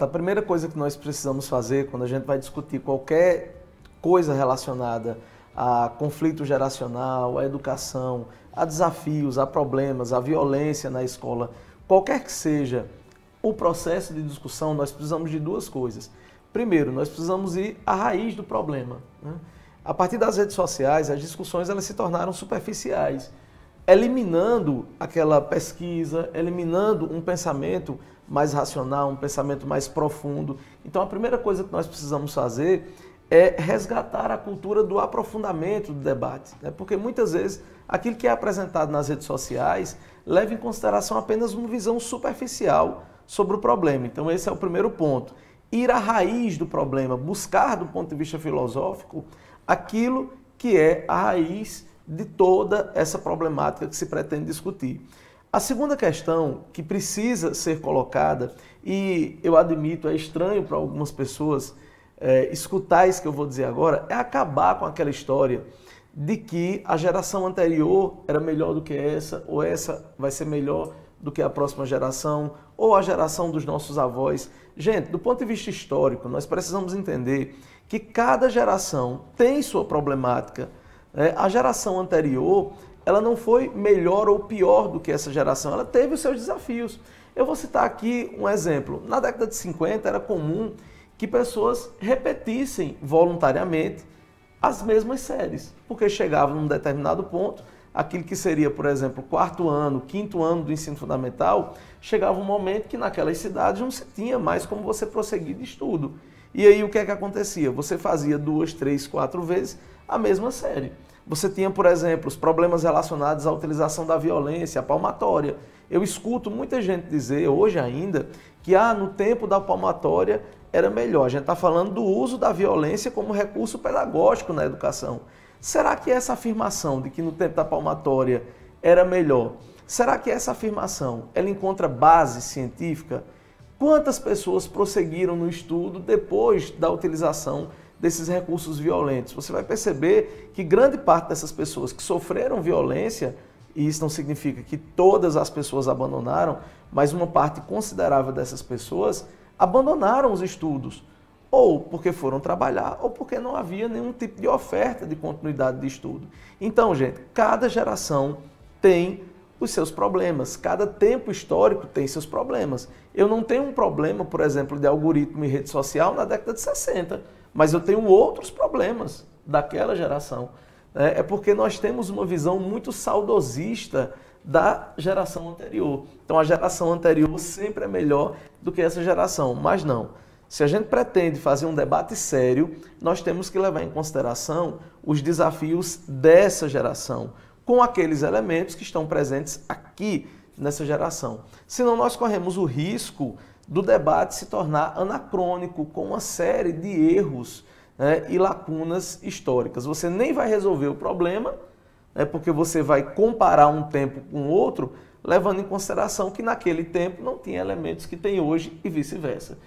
Tá, a primeira coisa que nós precisamos fazer quando a gente vai discutir qualquer coisa relacionada a conflito geracional, a educação, a desafios, a problemas, a violência na escola, qualquer que seja o processo de discussão, nós precisamos de duas coisas. Primeiro, nós precisamos ir à raiz do problema. Né? A partir das redes sociais, as discussões elas se tornaram superficiais eliminando aquela pesquisa, eliminando um pensamento mais racional, um pensamento mais profundo. Então, a primeira coisa que nós precisamos fazer é resgatar a cultura do aprofundamento do debate, né? porque muitas vezes aquilo que é apresentado nas redes sociais leva em consideração apenas uma visão superficial sobre o problema. Então, esse é o primeiro ponto. Ir à raiz do problema, buscar do ponto de vista filosófico aquilo que é a raiz de toda essa problemática que se pretende discutir. A segunda questão que precisa ser colocada, e eu admito, é estranho para algumas pessoas é, escutar isso que eu vou dizer agora, é acabar com aquela história de que a geração anterior era melhor do que essa, ou essa vai ser melhor do que a próxima geração, ou a geração dos nossos avós. Gente, do ponto de vista histórico, nós precisamos entender que cada geração tem sua problemática é, a geração anterior, ela não foi melhor ou pior do que essa geração, ela teve os seus desafios. Eu vou citar aqui um exemplo. Na década de 50 era comum que pessoas repetissem voluntariamente as mesmas séries, porque chegavam num determinado ponto, aquilo que seria, por exemplo, quarto ano, quinto ano do ensino fundamental, chegava um momento que naquelas cidades não se tinha mais como você prosseguir de estudo. E aí o que é que acontecia? Você fazia duas, três, quatro vezes a mesma série. Você tinha, por exemplo, os problemas relacionados à utilização da violência, a palmatória. Eu escuto muita gente dizer hoje ainda que ah, no tempo da palmatória era melhor. A gente está falando do uso da violência como recurso pedagógico na educação. Será que essa afirmação de que no tempo da palmatória era melhor, será que essa afirmação ela encontra base científica? Quantas pessoas prosseguiram no estudo depois da utilização desses recursos violentos? Você vai perceber que grande parte dessas pessoas que sofreram violência, e isso não significa que todas as pessoas abandonaram, mas uma parte considerável dessas pessoas abandonaram os estudos, ou porque foram trabalhar, ou porque não havia nenhum tipo de oferta de continuidade de estudo. Então, gente, cada geração tem os seus problemas. Cada tempo histórico tem seus problemas. Eu não tenho um problema, por exemplo, de algoritmo e rede social na década de 60, mas eu tenho outros problemas daquela geração. Né? É porque nós temos uma visão muito saudosista da geração anterior. Então a geração anterior sempre é melhor do que essa geração, mas não. Se a gente pretende fazer um debate sério, nós temos que levar em consideração os desafios dessa geração, com aqueles elementos que estão presentes aqui nessa geração. Senão nós corremos o risco do debate se tornar anacrônico, com uma série de erros né, e lacunas históricas. Você nem vai resolver o problema, né, porque você vai comparar um tempo com outro, levando em consideração que naquele tempo não tinha elementos que tem hoje e vice-versa.